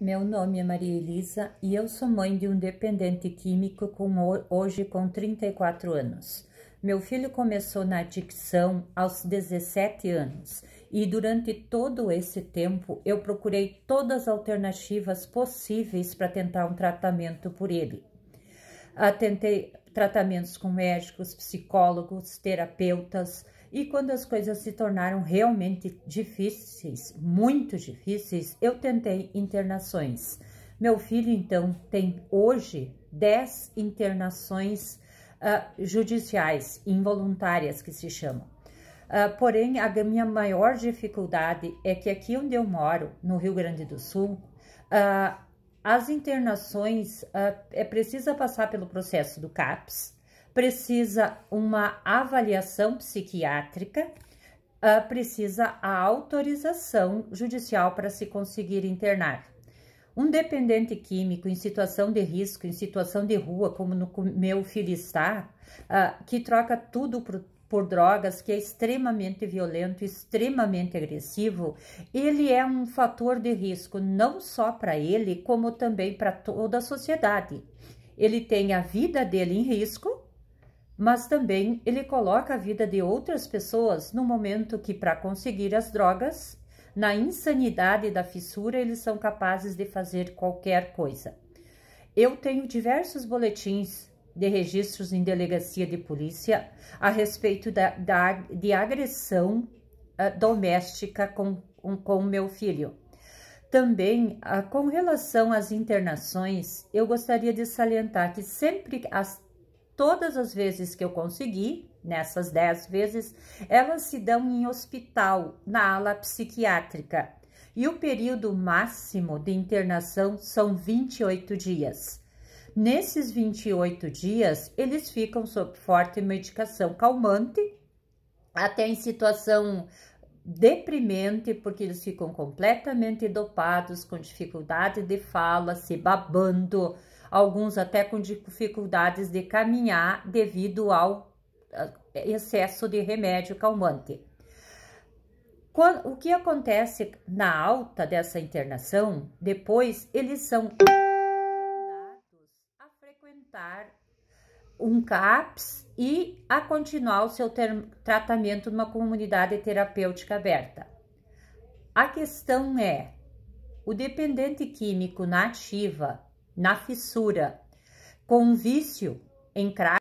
Meu nome é Maria Elisa e eu sou mãe de um dependente químico com hoje com 34 anos. Meu filho começou na adicção aos 17 anos e durante todo esse tempo eu procurei todas as alternativas possíveis para tentar um tratamento por ele. Atentei tratamentos com médicos, psicólogos, terapeutas, e quando as coisas se tornaram realmente difíceis, muito difíceis, eu tentei internações. Meu filho, então, tem hoje 10 internações uh, judiciais, involuntárias que se chamam. Uh, porém, a minha maior dificuldade é que aqui onde eu moro, no Rio Grande do Sul, uh, as internações é precisa passar pelo processo do CAPS, precisa uma avaliação psiquiátrica, uh, precisa a autorização judicial para se conseguir internar. Um dependente químico em situação de risco, em situação de rua, como no meu filho está, uh, que troca tudo por, por drogas, que é extremamente violento, extremamente agressivo, ele é um fator de risco não só para ele, como também para toda a sociedade. Ele tem a vida dele em risco mas também ele coloca a vida de outras pessoas no momento que, para conseguir as drogas, na insanidade da fissura, eles são capazes de fazer qualquer coisa. Eu tenho diversos boletins de registros em delegacia de polícia a respeito da, da de agressão uh, doméstica com, com meu filho. Também, uh, com relação às internações, eu gostaria de salientar que sempre as todas as vezes que eu consegui, nessas 10 vezes, elas se dão em hospital, na ala psiquiátrica. E o período máximo de internação são 28 dias. Nesses 28 dias, eles ficam sob forte medicação calmante, até em situação deprimente, porque eles ficam completamente dopados, com dificuldade de fala, se babando, alguns até com dificuldades de caminhar devido ao eh, excesso de remédio calmante. O que acontece na alta dessa internação, depois eles são a frequentar um CAPS e a continuar o seu tratamento numa comunidade terapêutica aberta. A questão é, o dependente químico na ativa na fissura, com um vício em crack